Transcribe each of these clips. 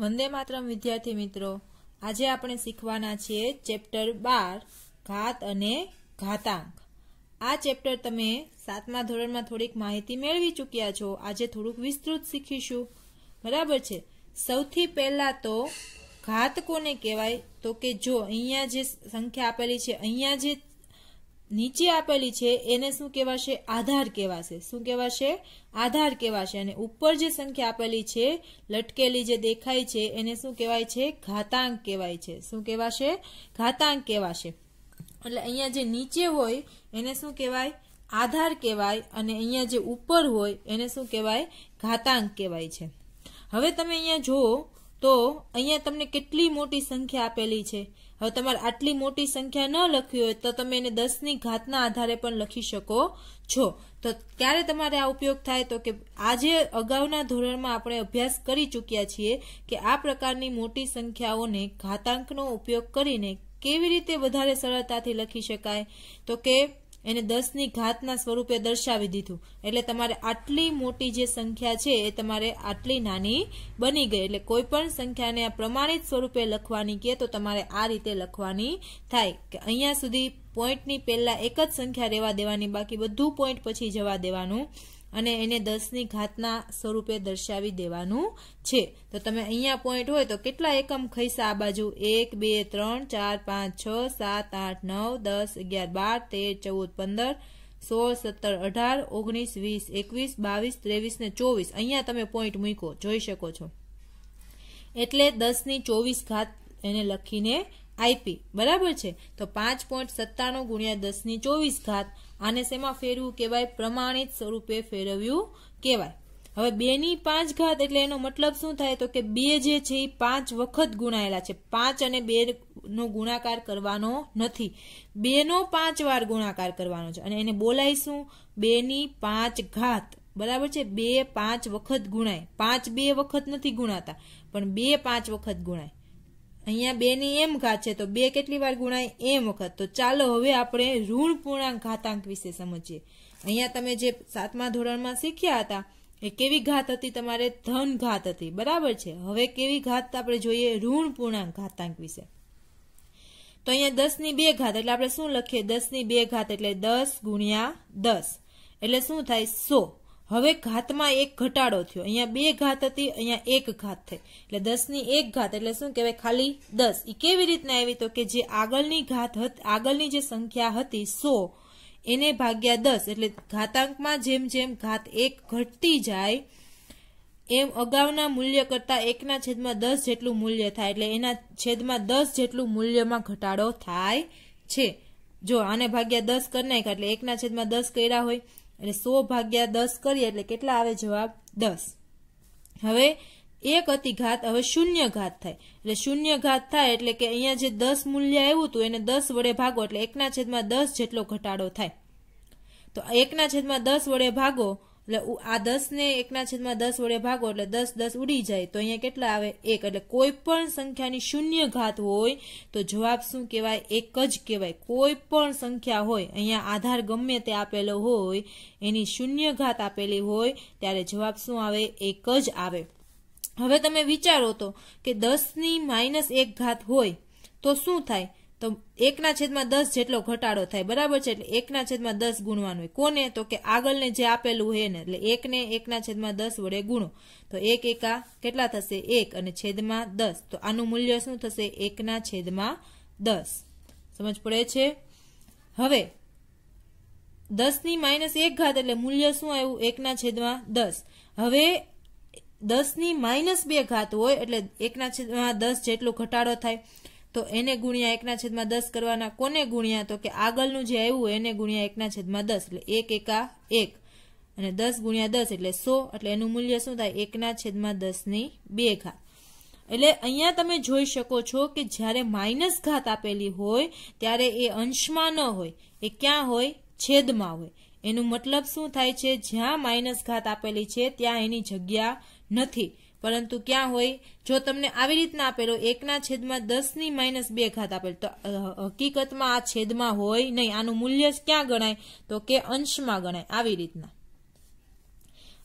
વંદે માતરમ વિદ્યાર્થી મિત્રો આજે આપણે શીખવાના છીએ ચેપ્ટર બાર ઘાત અને ઘાતાંક આ ચેપ્ટર તમે સાતમા ધોરણમાં થોડીક માહિતી મેળવી ચૂક્યા છો આજે થોડુંક વિસ્તૃત શીખીશું બરાબર છે સૌથી પહેલાં તો ઘાત કોને કહેવાય તો કે જો અહીંયા જે સંખ્યા આપેલી છે અહીંયા જે નીચે આપેલી છે એને શું કહેવાશે આધાર કહેવાશે શું કહેવાશે આધાર કહેવાશે અને ઉપર જે સંખ્યા આપેલી છે લટકેલી જે દેખાય છે એને શું કહેવાય છે ઘાતાંક કહેવાય છે શું કહેવાશે ઘાતાંક કહેવાશે એટલે અહીંયા જે નીચે હોય એને શું કહેવાય આધાર કહેવાય અને અહીંયા જે ઉપર હોય એને શું કહેવાય ઘાતાંક કહેવાય છે હવે તમે અહીંયા જુઓ તો અહીંયા તમને કેટલી મોટી સંખ્યા આપેલી છે હવે તમારે આટલી મોટી સંખ્યા ન લખવી હોય તો તમે એને દસની ઘાતના આધારે પણ લખી શકો છો તો ક્યારે તમારે આ ઉપયોગ થાય તો કે આજે અગાઉના ધોરણમાં આપણે અભ્યાસ કરી ચૂક્યા છીએ કે આ પ્રકારની મોટી સંખ્યાઓને ઘાતાંકનો ઉપયોગ કરીને કેવી રીતે વધારે સરળતાથી લખી શકાય તો કે એને દસની ઘાતના સ્વરૂપે દર્શાવી દીધું એટલે તમારે આટલી મોટી જે સંખ્યા છે એ તમારે આટલી નાની બની ગઈ એટલે કોઈ પણ સંખ્યાને પ્રમાણિત સ્વરૂપે લખવાની કે તો તમારે આ રીતે લખવાની થાય કે અહીંયા સુધી પોઈન્ટની પહેલાં એક જ સંખ્યા રહેવા દેવાની બાકી બધું પોઈન્ટ પછી જવા દેવાનું અને એને દસની ઘાતના સ્વરૂપે દર્શાવી દેવાનું છે તો તમે અહીંયા પોઈન્ટ હોય તો કેટલા એકમ ખૈસા આ બાજુ એક બે ત્રણ ચાર પાંચ છ સાત આઠ નવ દસ અગિયાર બાર તેર ચૌદ પંદર સોળ સત્તર અઢાર ઓગણીસ વીસ એકવીસ બાવીસ ત્રેવીસ ને ચોવીસ અહીંયા તમે પોઈન્ટ મૂકો જોઈ શકો છો એટલે દસની ચોવીસ ઘાત એને લખીને આઈપી બરાબર છે તો પાંચ પોઈન્ટ સત્તાણું ગુણ્યા દસની ચોવીસ ઘાત આને શેમાં ફેરવું કહેવાય પ્રમાણિત સ્વરૂપે ફેરવ્યું કહેવાય હવે બે ની પાંચ ઘાત એટલે એનો મતલબ શું થાય તો કે બે જે છે એ પાંચ વખત ગુણાયેલા છે પાંચ અને બે નો ગુણાકાર કરવાનો નથી બે નો પાંચ વાર ગુણાકાર કરવાનો છે અને એને બોલાવીશું બે ની પાંચ ઘાત બરાબર છે બે પાંચ વખત ગુણાય પાંચ બે વખત નથી ગુણાતા પણ બે પાંચ વખત ગુણાય અહીંયા બેની એમ ઘાત છે તો બે કેટલી વાર ગુણાય એમ વખત તો ચાલો હવે આપણે ઋણ પૂર્ણાંક ઘાતાંક વિશે સમજીએ અહીંયા તમે જે સાતમા ધોરણમાં શીખ્યા હતા એ કેવી ઘાત હતી તમારે ધન ઘાત હતી બરાબર છે હવે કેવી ઘાત આપણે જોઈએ ઋણ પૂર્ણાંક ઘાતાંક વિશે તો અહીંયા દસની બે ઘાત એટલે આપણે શું લખીએ દસની બે ઘાત એટલે દસ ગુણ્યા દસ એટલે શું થાય સો હવે ઘાતમાં એક ઘટાડો થયો અહીંયા બે ઘાત હતી અહીંયા એક ઘાત થઈ એટલે દસની એક ઘાત એટલે શું કહેવાય ખાલી દસ એ કેવી રીતના આવી તો કે જે આગળની ઘાત હતી આગળની જે સંખ્યા હતી સો એને ભાગ્યા દસ એટલે ઘાતાંકમાં જેમ જેમ ઘાત એક ઘટતી જાય એમ અગાઉના મૂલ્ય કરતાં એકના છેદમાં દસ જેટલું મૂલ્ય થાય એટલે એના છેદમાં દસ જેટલું મૂલ્યમાં ઘટાડો થાય છે જો આને ભાગ્યા દસ કરી નાખ્યા એટલે એકના છેદમાં દસ કર્યા હોય એટલે સો ભાગ્યા દસ કરીએ એટલે કેટલા આવે જવાબ દસ હવે એક હતી ઘાત હવે શૂન્ય ઘાત થાય એટલે શૂન્ય ઘાત થાય એટલે કે અહીંયા જે દસ મૂલ્ય આવ્યું હતું એને દસ વડે ભાગો એટલે એકના છેદમાં દસ જેટલો ઘટાડો થાય તો એકના છેદમાં દસ વડે ભાગો એટલે આ દસને એકના છેદમાં દસ વડે ભાગો એટલે દસ દસ ઉડી જાય તો અહીંયા કેટલા આવે એક એટલે કોઈ પણ સંખ્યાની શૂન્ય ઘાત હોય તો જવાબ શું કહેવાય એક જ કહેવાય કોઈ પણ સંખ્યા હોય અહીંયા આધાર ગમે તે આપેલો હોય એની શૂન્ય ઘાત આપેલી હોય ત્યારે જવાબ શું આવે એક જ આવે હવે તમે વિચારો તો કે દસની માઇનસ એક ઘાત હોય તો શું થાય તો એકના છેદમાં દસ જેટલો ઘટાડો થાય બરાબર છે એટલે એકના છેદમાં દસ ગુણવાનું હોય કોને તો કે આગળને જે આપેલું હે ને એટલે એકને એકના છેદમાં દસ વડે ગુણો તો એક એકા કેટલા થશે એક અને છેદમાં દસ તો આનું મૂલ્ય શું થશે એકના છેદમાં દસ સમજ પડે છે હવે દસની માઇનસ એક ઘાત એટલે મૂલ્ય શું આવ્યું એકના છેદમાં દસ હવે દસની માઇનસ બે ઘાત હોય એટલે એકના છેદમાં દસ જેટલો ઘટાડો થાય તો એને ગુણ્યા એકના છેદમાં દસ કરવાના કોને ગુણ્યા તો કે આગળનું જે આવ્યું એને ગુણ્યા એકના છેદમાં દસ એટલે એક એકા એક અને દસ ગુણ્યા દસ એટલે સો એટલે એનું મૂલ્ય શું થાય એકના છેદમાં દસની બે ઘા એટલે અહીંયા તમે જોઈ શકો છો કે જ્યારે માઇનસ ઘાત આપેલી હોય ત્યારે એ અંશમાં ન હોય એ ક્યાં હોય છેદમાં હોય એનું મતલબ શું થાય છે જ્યાં માઇનસ ઘાત આપેલી છે ત્યાં એની જગ્યા નથી પરંતુ ક્યાં હોય જો તમને આવી રીતના આપેલો એકના છેદમાં દસની માઇનસ બે ઘાત આપેલ તો હકીકતમાં આ છેદમાં હોય નહીં આનું મૂલ્ય ક્યાં ગણાય તો કે અંશમાં ગણાય આવી રીતના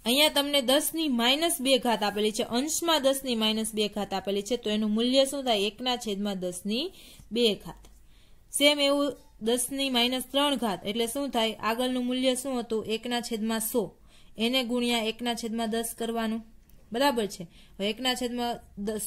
અહીંયા તમને દસની માઇનસ બે ઘાત આપેલી છે અંશમાં દસની માઇનસ બે ઘાત આપેલી છે તો એનું મૂલ્ય શું થાય એકના છેદમાં દસની બે ઘાત સેમ એવું દસની માઇનસ ત્રણ ઘાત એટલે શું થાય આગળનું મૂલ્ય શું હતું એકના છેદમાં સો એને ગુણ્યા એકના છેદમાં દસ કરવાનું બરાબર છે એકના છેદમાં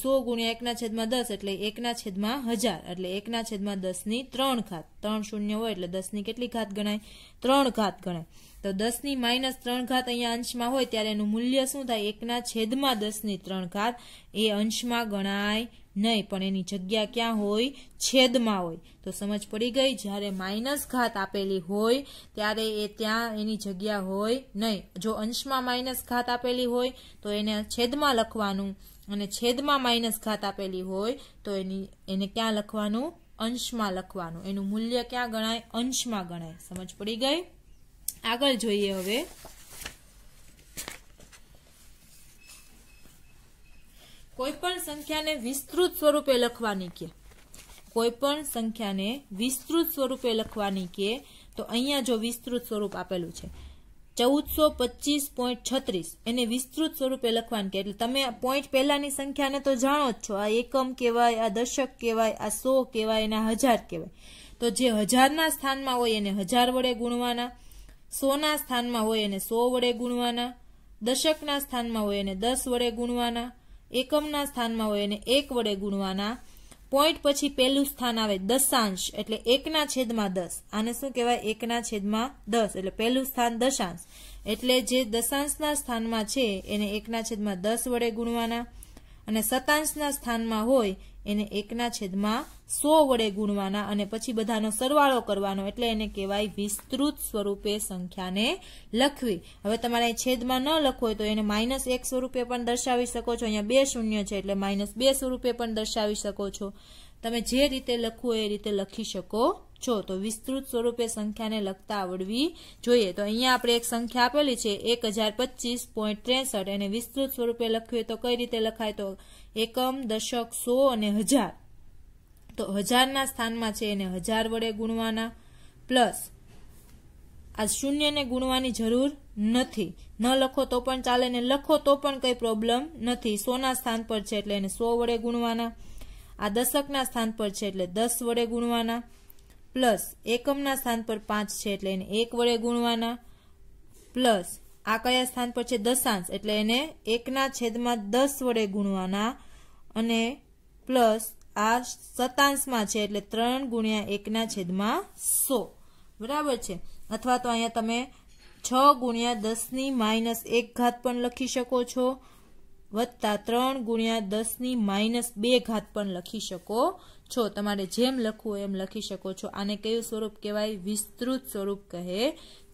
સો ગુણ્યા એકના છેદમાં દસ એટલે એકના છેદમાં હજાર એટલે એકના છેદમાં દસની ત્રણ ખાત ત્રણ શૂન્ય હોય એટલે દસની કેટલી ઘાત ગણાય ત્રણ ઘાત ગણાય તો દસની માઇનસ ત્રણ ઘાત અહીંયા અંશમાં હોય ત્યારે એનું મૂલ્ય શું થાય એકના છેદમાં દસની ત્રણ ખાત એ અંશમાં ગણાય નહીં પણ એની જગ્યા ક્યાં હોય છેદમાં હોય તો સમજ પડી ગઈ જ્યારે માઇનસ ઘાત આપેલી હોય ત્યારે એ ત્યાં એની જગ્યા હોય નહીં જો અંશમાં માઇનસ ઘાત આપેલી હોય તો એને છેદમાં લખવાનું લખવાનું અને છેદમાં માઇનસ ઘાત આપેલી હોય તો એની એને ક્યાં લખવાનું અંશમાં લખવાનું એનું મૂલ્ય ક્યાં ગણાય અંશમાં ગણાય સમજ પડી ગઈ આગળ જોઈએ હવે કોઈપણ સંખ્યાને વિસ્તૃત સ્વરૂપે લખવાની કે કોઈપણ સંખ્યાને વિસ્તૃત સ્વરૂપે લખવાની કે તો અહીંયા જો વિસ્તૃત સ્વરૂપ આપેલું છે ચૌદસો પચીસ પોઈન્ટ છત્રીસ એને વિસ્તૃત સ્વરૂપે લખવાનું કે એટલે તમે પોઈન્ટ પહેલાંની સંખ્યાને તો જાણો જ છો આ એકમ કહેવાય આ દશક કહેવાય આ સો કહેવાય અને હજાર કહેવાય તો જે હજારના સ્થાનમાં હોય એને હજાર વડે ગુણવાના સોના સ્થાનમાં હોય એને સો વડે ગુણવાના દશકના સ્થાનમાં હોય એને દસ વડે ગુણવાના એકમના સ્થાનમાં હોય એને એક વડે ગુણવાના પોઈન્ટ પછી પહેલું સ્થાન આવે દશાંશ એટલે એકના છેદમાં દસ આને શું કહેવાય એકના છેદમાં દસ એટલે પહેલું સ્થાન દશાંશ એટલે જે દશાંશના સ્થાનમાં છે એને એકના છેદમાં દસ વડે ગુણવાના અને સતાંશના સ્થાનમાં હોય એને એકના છેદમાં સો વડે ગુણવાના અને પછી બધાનો સરવાળો કરવાનો એટલે એને કહેવાય વિસ્તૃત સ્વરૂપે સંખ્યાને લખવી હવે તમારે છેદમાં ન લખવો હોય તો એને માઇનસ એક સ્વરૂપે પણ દર્શાવી શકો છો અહીંયા બે શૂન્ય છે એટલે માઇનસ બે સ્વરૂપે પણ દર્શાવી શકો છો તમે જે રીતે લખવું એ રીતે લખી શકો છો તો વિસ્તૃત સ્વરૂપે સંખ્યાને લખતા આવડવી જોઈએ તો અહીંયા આપણે એક સંખ્યા આપેલી છે એક એને વિસ્તૃત સ્વરૂપે લખવી તો કઈ રીતે લખાય તો એકમ દશક સો અને હજાર તો હજારના સ્થાનમાં છે એને હજાર વડે ગુણવાના પ્લસ આ શૂન્યને ગુણવાની જરૂર નથી ન લખો તો પણ ચાલે ને લખો તો પણ કંઈ પ્રોબ્લેમ નથી સોના સ્થાન પર છે એટલે એને સો વડે ગુણવાના આ દશકના સ્થાન પર છે એટલે દસ વડે ગુણવાના પ્લસ એકમના સ્થાન પર પાંચ છે એટલે એને એક વડે ગુણવાના પ્લસ આ કયા સ્થાન પર છે દશાંશ એટલે એને એકના છેદમાં દસ વડે ગુણવાના અને પ્લસ આ સતાંશમાં છે એટલે ત્રણ ગુણ્યા એકના છેદમાં સો બરાબર છે અથવા તો અહીંયા તમે છ ગુણ્યા દસની માઇનસ એક ઘાત પણ લખી શકો છો વત્તા ત્રણ ગુણ્યા દસની માઇનસ બે ઘાત પણ લખી શકો છો તમારે જેમ લખવું એમ લખી શકો છો આને કયું સ્વરૂપ કહેવાય વિસ્તૃત સ્વરૂપ કહે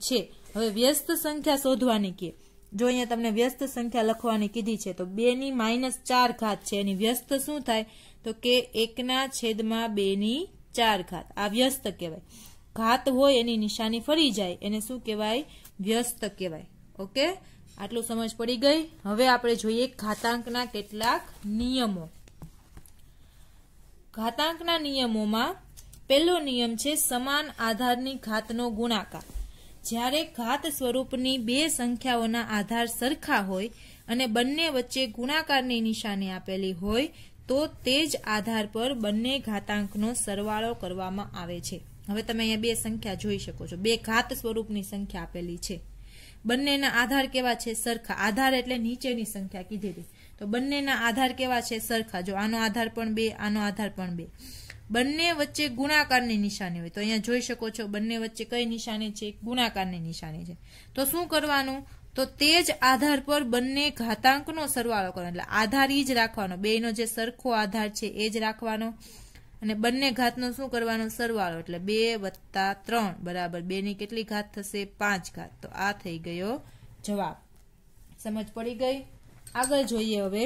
છે હવે વ્યસ્ત સંખ્યા શોધવાની કે જો અહીંયા તમને વ્યસ્ત સંખ્યા લખવાની કીધી છે તો બેની માઇનસ ચાર ઘાત છે એની વ્યસ્ત શું થાય તો કે એકના છેદમાં બેની ચાર ઘાત આ વ્યસ્ત કહેવાય ઘાત હોય એની નિશાની ફરી જાય એને શું કહેવાય વ્યસ્ત કહેવાય ઓકે આટલું સમજ પડી ગઈ હવે આપણે જોઈએ ઘાતાંકના કેટલાક નિયમો ઘાતાંકના નિયમોમાં પહેલો નિયમ છે સમાન આધારની ઘાતનો ગુણાકાર જ્યારે ઘાત સ્વરૂપની બે સંખ્યાઓના આધાર સરખા હોય અને બંને વચ્ચે ગુણાકારની નિશાની આપેલી હોય તો તે જ આધાર પર બંને ઘાતાંકનો સરવાળો કરવામાં આવે છે હવે તમે અહીંયા બે સંખ્યા જોઈ શકો છો બે ઘાત સ્વરૂપની સંખ્યા આપેલી છે બંનેના આધાર કેવા છે સરખા આધાર એટલે નીચેની સંખ્યા કીધેલી તો બંનેના આધાર કેવા છે સરખા જો આનો આધાર પણ બે આનો આધાર પણ બે બંને વચ્ચે ગુણાકારની નિશાની હોય તો અહીંયા જોઈ શકો છો બંને વચ્ચે કઈ નિશાની છે ગુણાકારની નિશાની છે તો શું કરવાનું તો તે જ આધાર પર બંને ઘાતાંકનો સરવાળો કરવાનો એટલે આધાર એ જ રાખવાનો બેનો જે સરખો આધાર છે એ જ રાખવાનો અને બંને ઘાતનો શું કરવાનો સરવાળો એટલે બે વત્તા ત્રણ બરાબર બેની કેટલી ઘાત થશે પાંચ ઘાત તો આ થઈ ગયો જવાબ સમજ પડી ગઈ આગળ જોઈએ હવે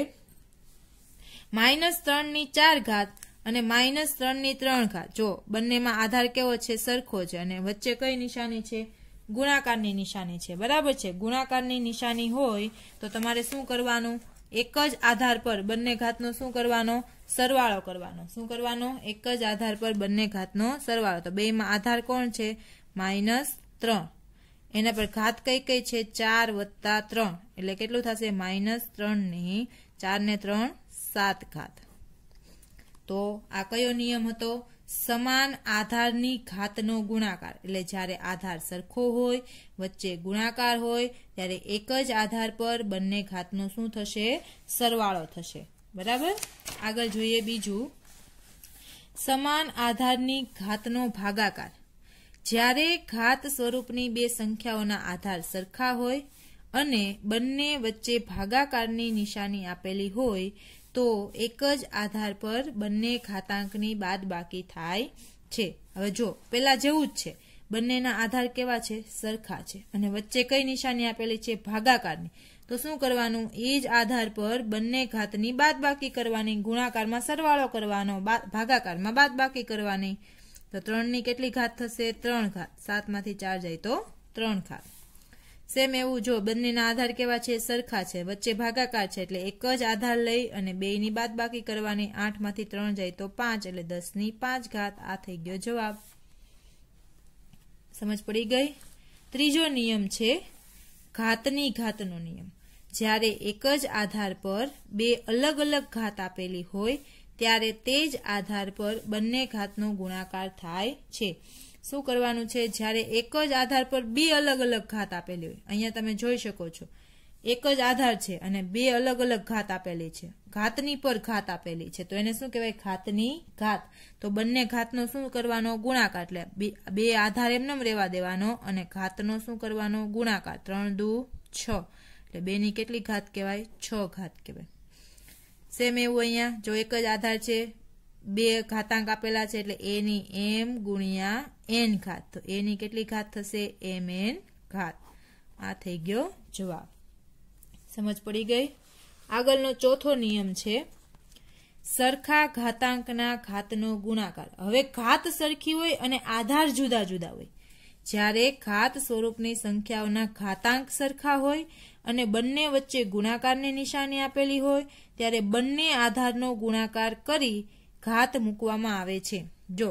માઇનસ ત્રણની ચાર ઘાત અને માઇનસ ત્રણની ત્રણ ઘાત જો બંનેમાં આધાર કેવો છે સરખો છે અને વચ્ચે કઈ નિશાની છે ગુણાકારની નિશાની છે બરાબર છે ગુણાકારની નિશાની હોય તો તમારે શું કરવાનું એક જ આધાર પર બંને ઘાતનો શું કરવાનો સરવાળો કરવાનો શું કરવાનો એક જ આધાર પર બંને ઘાતનો સરવાળો તો બેમાં આધાર કોણ છે માઇનસ ત્રણ એના પર ઘાત કઈ કઈ છે ચાર વત્તા ત્રણ એટલે કેટલું થશે માઇનસ ત્રણ ત્રણની ચારને ત્રણ સાત ઘાત તો આ કયો નિયમ હતો સમાન આધારની ઘાતનો ગુણાકાર એટલે જ્યારે આધાર સરખો હોય વચ્ચે ગુણાકાર હોય ત્યારે એક જ આધાર પર બંને ઘાતનો શું થશે સરવાળો થશે બરાબર આગળ જોઈએ બીજું સમાન આધારની ઘાતનો ભાગાકાર જ્યારે ઘાત સ્વરૂપની બે સંખ્યાઓના આધાર સરખા હોય અને બંને વચ્ચે ભાગાકારની નિશાની આપેલી હોય તો એક જ આધાર પર બંને ઘાતાંકની બાકી થાય છે હવે જો પેલા જેવું જ છે બંનેના આધાર કેવા છે સરખા છે અને વચ્ચે કઈ નિશાની આપેલી છે ભાગાકારની તો શું કરવાનું એ જ આધાર પર બંને ઘાતની બાદ બાકી કરવાની ગુણાકારમાં સરવાળો કરવાનો ભાગાકારમાં બાદ બાકી કરવાની તો ત્રણની કેટલી ઘાત થશે ત્રણ ઘાત સાતમાંથી ચાર જાય તો ત્રણ ઘાત સેમ એવું જો બંનેના આધાર કેવા છે સરખા છે વચ્ચે ભાગાકાર છે એટલે એક જ આધાર લઈ અને બેની બાદ બાકી કરવાની આઠમાંથી ત્રણ જાય તો પાંચ એટલે દસની પાંચ ઘાત આ થઈ ગયો જવાબ સમજ પડી ગઈ ત્રીજો નિયમ છે ઘાતની ઘાતનો નિયમ જ્યારે એક જ આધાર પર બે અલગ અલગ ઘાત આપેલી હોય ત્યારે તે જ આધાર પર બંને ઘાતનો ગુણાકાર થાય છે શું કરવાનું છે જ્યારે એક જ આધાર પર બે અલગ અલગ ઘાત આપેલી હોય અહીંયા તમે જોઈ શકો છો એક જ આધાર છે અને બે અલગ અલગ ઘાત આપેલી છે ઘાતની પર ઘાત આપેલી છે તો એને શું કહેવાય ઘાતની ઘાત તો બંને ઘાતનો શું કરવાનો ગુણાકાર એટલે બે આધાર એમનેમ રહેવા દેવાનો અને ઘાતનો શું કરવાનો ગુણાકાર ત્રણ દુ છ એટલે બેની કેટલી ઘાત કહેવાય છ ઘાત કહેવાય સેમ એવું અહીંયા જો એક જ આધાર છે બે ઘાતાંક આપેલા છે એટલે એની એમ ગુણ્યા એન ઘાત તો એની કેટલી ઘાત થશે એમ એન ઘાત આ થઈ ગયો જવાબ સમજ પડી ગઈ આગળનો ચોથો નિયમ છે સરખા ઘાતાંકના ઘાતનો ગુણાકાર હવે ઘાત સરખી હોય અને આધાર જુદા જુદા હોય જ્યારે ઘાત સ્વરૂપની સંખ્યાઓના ઘાતાંક સરખા હોય અને બંને વચ્ચે ગુણાકારની નિશાની આપેલી હોય ત્યારે બંને આધારનો ગુણાકાર કરી ઘાત મૂકવામાં આવે છે જો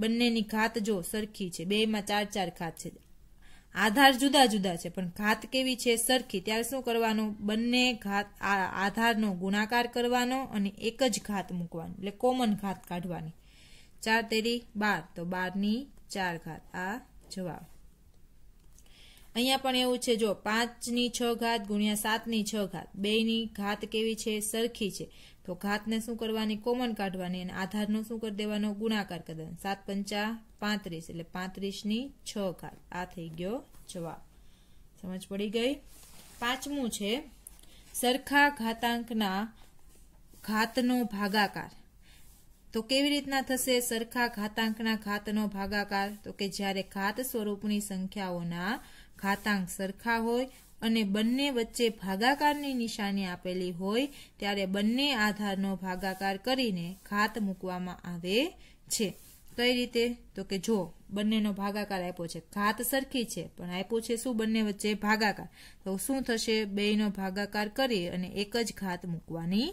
બંનેની ઘાત જો સરખી છે બેમાં ચાર ચાર ઘાત છે આધાર જુદા જુદા છે પણ ઘાત કેવી છે સરખી ત્યારે શું કરવાનું બંને ઘાત આધારનો ગુણાકાર કરવાનો અને એક જ ઘાત મૂકવાનો એટલે કોમન ઘાત કાઢવાની ચાર તેરી બાર તો બારની ચાર ઘાત આ જવાબ અહીંયા પણ એવું છે જો પાંચની છ ઘાત ગુણ્યા સાતની છ ઘાત બેની ઘાત કેવી છે સરખી છે તો ઘાતને શું કરવાની કોમન કાઢવાની અને આધારનો શું કરી દેવાનો ગુણાકાર કરી સાત પંચા પાંત્રીસ એટલે પાંત્રીસની છ ઘાત આ થઈ ગયો જવાબ સમજ પડી ગઈ પાંચમું છે સરખા ઘાતાંકના ઘાતનો ભાગાકાર તો કેવી રીતના થશે સરખા ઘાતાંકના ઘાતનો ભાગાકાર તો કે જ્યારે ઘાત સ્વરૂપની સંખ્યાઓના ઘાતાંક સરખા હોય અને બંને વચ્ચે ભાગાકારની નિશાની આપેલી હોય ત્યારે બંને આધારનો ભાગાકાર કરીને ઘાત મૂકવામાં આવે છે કઈ રીતે તો કે જો બંનેનો ભાગાકાર આપ્યો છે ઘાત સરખી છે પણ આપ્યો છે શું બંને વચ્ચે ભાગાકાર તો શું થશે બેયનો ભાગાકાર કરી અને એક જ ઘાત મૂકવાની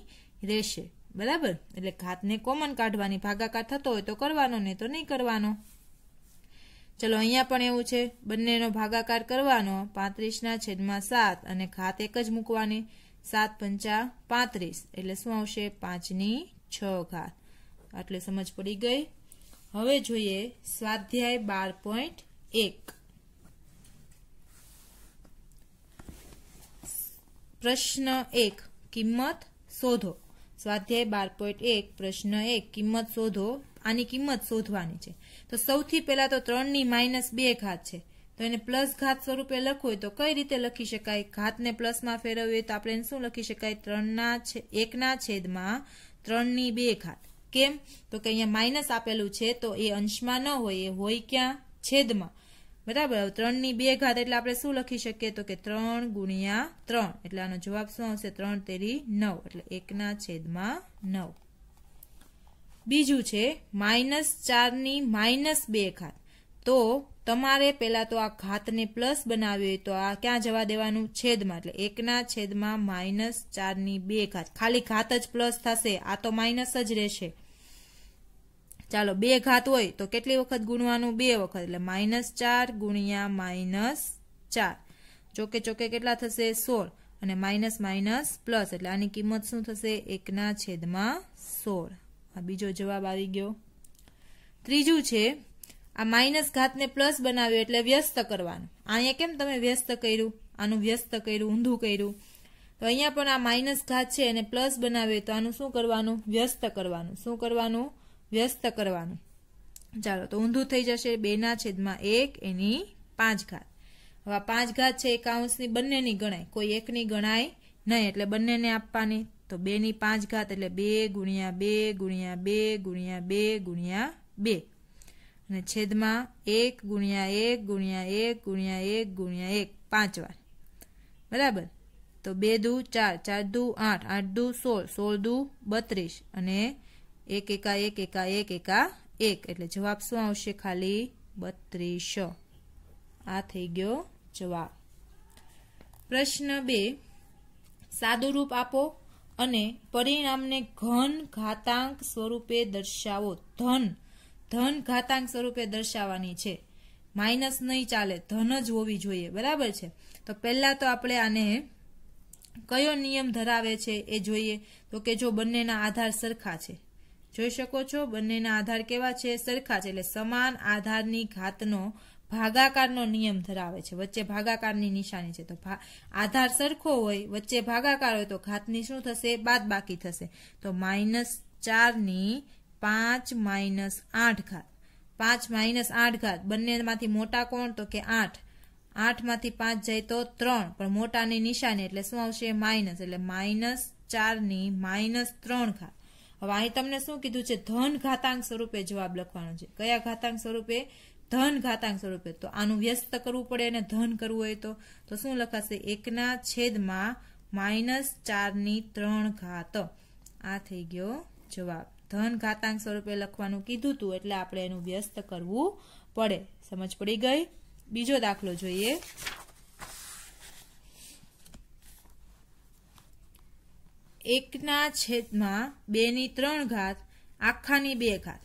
રહેશે બરાબર એટલે ઘાતને કોમન કાઢવાની ભાગાકાર થતો હોય તો કરવાનો નહીં તો નહીં કરવાનો ચલો અહીંયા પણ એવું છે બંનેનો ભાગાકાર કરવાનો પાંત્રીસના છેદમાં સાત અને ઘાત એક જ મૂકવાની સાત પંચા પાંત્રીસ એટલે શું આવશે પાંચની છ ઘાત આટલે સમજ પડી ગઈ હવે જોઈએ સ્વાધ્યાય બાર પોઈન્ટ એક પ્રશ્ન એક કિંમત શોધો સ્વાધ્યાય બાર પોઈન્ટ એક પ્રશ્ન એક કિંમત શોધો આની કિંમત શોધવાની છે તો સૌથી પહેલા તો ત્રણની માઇનસ બે ઘાત છે તો એને પ્લસ ઘાત સ્વરૂપે લખવું હોય તો કઈ રીતે લખી શકાય ઘાતને પ્લસમાં ફેરવવી તો આપણે શું લખી શકાય ત્રણના એકના છેદમાં ત્રણની બે ઘાત કેમ તો કે અહીંયા માઇનસ આપેલું છે તો એ અંશમાં ન હોય એ હોય ક્યાં છેદમાં બરાબર ત્રણની બે ઘાત એટલે આપણે શું લખી શકીએ તો કે ત્રણ ગુણ્યા ત્રણ એટલે આનો જવાબ શું આવશે ત્રણ તેરી નવ એટલે એકના છેદમાં નવ બીજું છે માઇનસ ચારની માઇનસ બે ઘાત તો તમારે પહેલાં તો આ ઘાતને પ્લસ બનાવી હોય તો આ ક્યાં જવા દેવાનું છેદમાં એટલે એકના છેદમાં માઇનસ ચારની બે ઘાત ખાલી ઘાત જ પ્લસ થશે આ તો માઇનસ જ રહેશે ચાલો બે ઘાત હોય તો કેટલી વખત ગુણવાનું બે વખત એટલે માઇનસ ચાર ગુણ્યા માઇનસ ચાર ચોકે ચોકે કેટલા થશે સોળ અને માઇનસ માઇનસ પ્લસ એટલે આની કિંમત શું થશે એકના છેદમાં સોળ આ બીજો જવાબ આવી ગયો ત્રીજું છે આ માઇનસ ઘાતને પ્લસ બનાવ્યો એટલે વ્યસ્ત કરવાનું અહીંયા કેમ તમે વ્યસ્ત કર્યું આનું વ્યસ્ત કર્યું ઊંધું કર્યું તો અહીંયા પણ આ માઇનસ ઘાત છે એને પ્લસ બનાવ્યો તો આનું શું કરવાનું વ્યસ્ત કરવાનું શું કરવાનું વ્યસ્ત કરવાનું ચાલો તો ઊંધું થઈ જશે બેના છેદમાં એક એની પાંચ ઘાત હવે આ પાંચ ઘાત છે એ કાઉન્સની બંનેની ગણાય કોઈ એકની ગણાય નહીં એટલે બંનેને આપવાની તો બેની પાંચ ઘાત એટલે બે ગુણ્યા બે ગુણ્યા બે ગુણ્યા બે ગુણ્યા બે અને છેદમાં એક ગુણ્યા એક ગુણ્યા એક ગુણ્યા એક ગુણ્યા એક પાંચ વાર બરાબર તો બે દુ ચાર ચાર દુ આઠ આઠ દુ સોળ સોળ દુ બત્રીસ અને એક એકા એક એકા એક એકા એક એટલે જવાબ શું આવશે ખાલી બત્રીસ આ થઈ ગયો જવાબ પ્રશ્ન બે સાદું રૂપ આપો અને પરિણામને ઘન ઘાતાંક સ્વરૂપે દર્શાવો ધન ધન ઘાતાંક સ્વરૂપે દર્શાવવાની છે માઇનસ નહીં ચાલે ધન જ હોવી જોઈએ બરાબર છે તો પહેલાં તો આપણે આને કયો નિયમ ધરાવે છે એ જોઈએ તો કે જો બંનેના આધાર સરખા છે જોઈ શકો છો બંનેના આધાર કેવા છે સરખા છે એટલે સમાન આધારની ઘાતનો ભાગાકારનો નિયમ ધરાવે છે વચ્ચે ભાગાકારની નિશાની છે તો આધાર સરખો હોય વચ્ચે ભાગાકાર હોય તો ઘાતની શું થશે બાદ બાકી થશે તો માઇનસ ચારની પાંચ માઇનસ આઠ ઘાત પાંચ માઇનસ આઠ ઘાત બંનેમાંથી મોટા કોણ તો કે આઠ આઠમાંથી પાંચ જાય તો ત્રણ પણ મોટાની નિશાની એટલે શું આવશે માઇનસ એટલે માઇનસ ચારની માઇનસ ત્રણ ઘાત હવે અહીં તમને શું કીધું છે ધન ઘાતાંક સ્વરૂપે જવાબ લખવાનો છે કયા ઘાતાંક સ્વરૂપે ધન ઘાતાંક સ્વરૂપે તો આનું વ્યસ્ત કરવું પડે અને ધન કરવું હોય તો શું લખાશે એકના છેદમાં માઇનસ ચારની ત્રણ ઘાત આ થઈ ગયો જવાબ ધન ઘાતાંક સ્વરૂપે લખવાનું કીધું હતું એટલે આપણે એનું વ્યસ્ત કરવું પડે સમજ પડી ગઈ બીજો દાખલો જોઈએ એકના છેદમાં બેની ત્રણ ઘાત આખાની બે ઘાત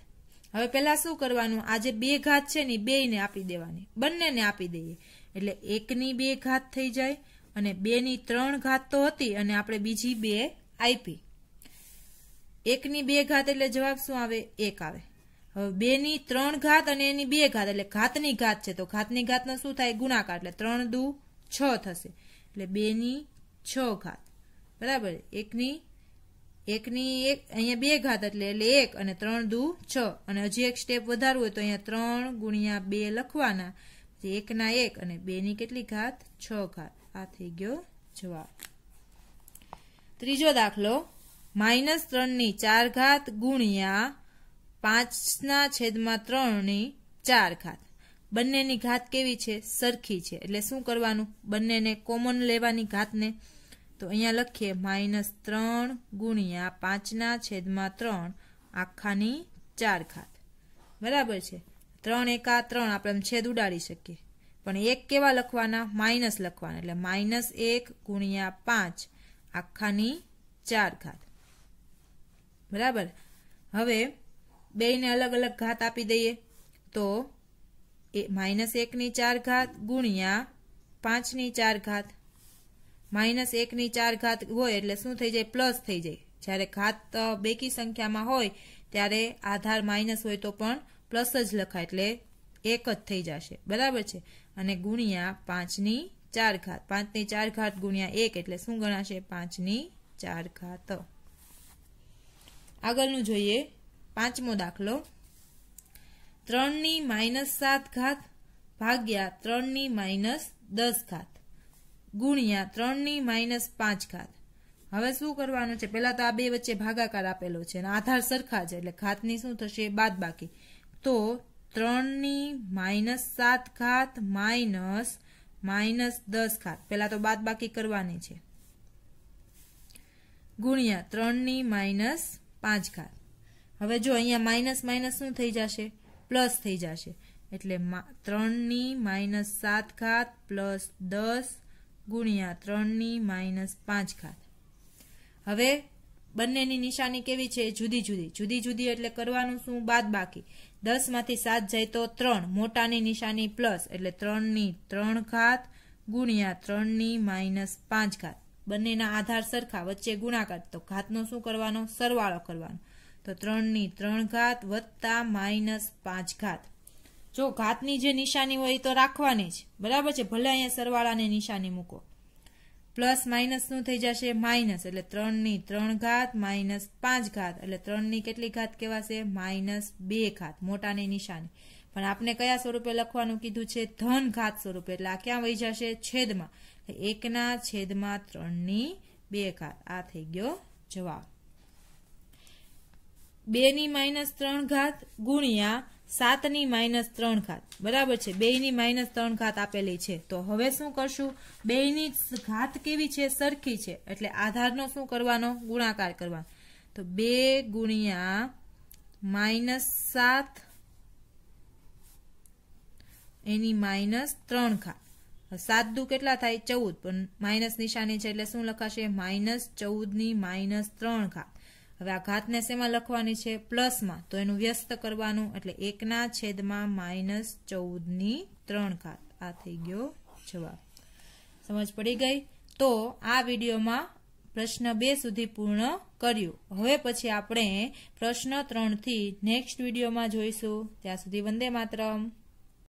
હવે પેલા શું કરવાનું આજે બે ઘાત છે ને બે ને આપી દેવાની બંનેને આપી દઈએ એટલે એકની બે ઘાત થઈ જાય અને બે ની ત્રણ ઘાત તો હતી અને આપણે બીજી બે આપી એકની બે ઘાત એટલે જવાબ શું આવે એક આવે હવે બે ની ત્રણ ઘાત અને એની બે ઘાત એટલે ઘાતની ઘાત છે તો ઘાતની ઘાતનો શું થાય ગુણાકાર એટલે ત્રણ દુ છ થશે એટલે બે ની છ ઘાત બરાબર એકની એકની એક અહીંયા બે ઘાત એટલે એટલે એક અને ત્રણ દુ છ અને હજી એક સ્ટેપ વધારવું હોય તો અહીંયા ત્રણ ગુણ્યા બે લખવાના એકના એક અને બેની કેટલી ઘાત છ ઘાત આ થઈ ગયો જવાબ ત્રીજો દાખલો માઇનસ ત્રણની ચાર ઘાત ગુણ્યા પાંચના છેદમાં ત્રણની ચાર ઘાત બંનેની ઘાત કેવી છે સરખી છે એટલે શું કરવાનું બંનેને કોમન લેવાની ઘાતને તો અહીંયા લખીએ માઇનસ ત્રણ ગુણ્યા પાંચના છેદમાં ત્રણ આખાની ચાર ઘાત બરાબર છે ત્રણ એકા ત્રણ આપણે છેદ ઉડાડી શકીએ પણ એક કેવા લખવાના માઇનસ લખવાના એટલે માઇનસ એક ગુણ્યા પાંચ આખાની ચાર ઘાત બરાબર હવે બેને અલગ અલગ ઘાત આપી દઈએ તો એ માઇનસ એકની ચાર ઘાત ગુણ્યા પાંચની ચાર ઘાત માઇનસ એકની ચાર ઘાત હોય એટલે શું થઈ જાય પ્લસ થઈ જાય જ્યારે ઘાત બેકી સંખ્યામાં હોય ત્યારે આધાર માઇનસ હોય તો પણ પ્લસ જ લખાય એટલે એક જ થઈ જશે બરાબર છે અને ગુણ્યા પાંચની ચાર ઘાત પાંચની ચાર ઘાત ગુણ્યા એક એટલે શું ગણાશે પાંચની ચાર ઘાત આગળનું જોઈએ પાંચમો દાખલો ત્રણની માઇનસ સાત ઘાત ભાગ્યા ત્રણની માઇનસ દસ ઘાત ગુણ્યા ત્રણની માઇનસ પાંચ ઘાત હવે શું કરવાનું છે પહેલા તો આ બે વચ્ચે ભાગાકાર આપેલો છે આધાર સરખા છે એટલે ઘાતની શું થશે બાદ બાકી તો ત્રણની માઇનસ સાત ઘાત માઇનસ માઇનસ દસ ઘાત પહેલા તો બાદ બાકી કરવાની છે ગુણ્યા ત્રણની માઇનસ પાંચ ઘાત હવે જો અહીંયા માઇનસ માઇનસ શું થઈ જશે પ્લસ થઈ જશે એટલે ત્રણની માઇનસ સાત ઘાત પ્લસ દસ ગુણ્યા ત્રણની માઇનસ પાંચ ઘાત હવે બંનેની નિશાની કેવી છે જુદી જુદી જુદી જુદી એટલે કરવાનું શું બાદ બાકી દસમાંથી સાત જાય તો ત્રણ મોટાની નિશાની પ્લસ એટલે ત્રણની ત્રણ ઘાત ગુણ્યા ત્રણની માઇનસ પાંચ ઘાત બંનેના આધાર સરખા વચ્ચે ગુણાકાર તો ઘાતનો શું કરવાનો સરવાળો કરવાનો તો ત્રણની ત્રણ ઘાત વત્તા માઇનસ પાંચ ઘાત જો ઘાતની જે નિશાની હોય એ તો રાખવાની જ બરાબર છે ભલે અહીંયા સરવાળાને નિશાની મૂકો પ્લસ માઇનસનું થઈ જશે માઇનસ એટલે ત્રણની ત્રણ ઘાત માઇનસ પાંચ ઘાત એટલે ત્રણની કેટલી ઘાત કહેવાશે માઇનસ બે ઘાત મોટાની નિશાની પણ આપણે કયા સ્વરૂપે લખવાનું કીધું છે ધન ઘાત સ્વરૂપે એટલે આ ક્યાં વહી જશે છેદમાં એકના છેદમાં ત્રણની બે ઘાત આ થઈ ગયો જવાબ બેની માઇનસ ત્રણ ઘાત ગુણ્યા સાતની માઇનસ ત્રણ ઘાત બરાબર છે બેની માઇનસ ત્રણ ઘાત આપેલી છે તો હવે શું કરશું બેની ઘાત કેવી છે સરખી છે એટલે આધારનો શું કરવાનો ગુણાકાર કરવાનો તો બે ગુણ્યા માઇનસ સાત એની માઇનસ ત્રણ ઘાત સાત દુ કેટલા થાય ચૌદ પણ માઇનસ નિશાની છે એટલે શું લખાશે માઇનસ ચૌદની માઇનસ ત્રણ ઘાત હવે આ ઘાતને શેમાં લખવાની છે પ્લસમાં તો એનું વ્યસ્ત કરવાનું એટલે એકના છેદમાં માઇનસ ચૌદની ત્રણ ઘાત આ થઈ ગયો જવાબ સમજ પડી ગઈ તો આ વિડીયોમાં પ્રશ્ન બે સુધી પૂર્ણ કર્યું હવે પછી આપણે પ્રશ્ન ત્રણથી નેક્સ્ટ વિડીયોમાં જોઈશું ત્યાં સુધી વંદે માત્રમ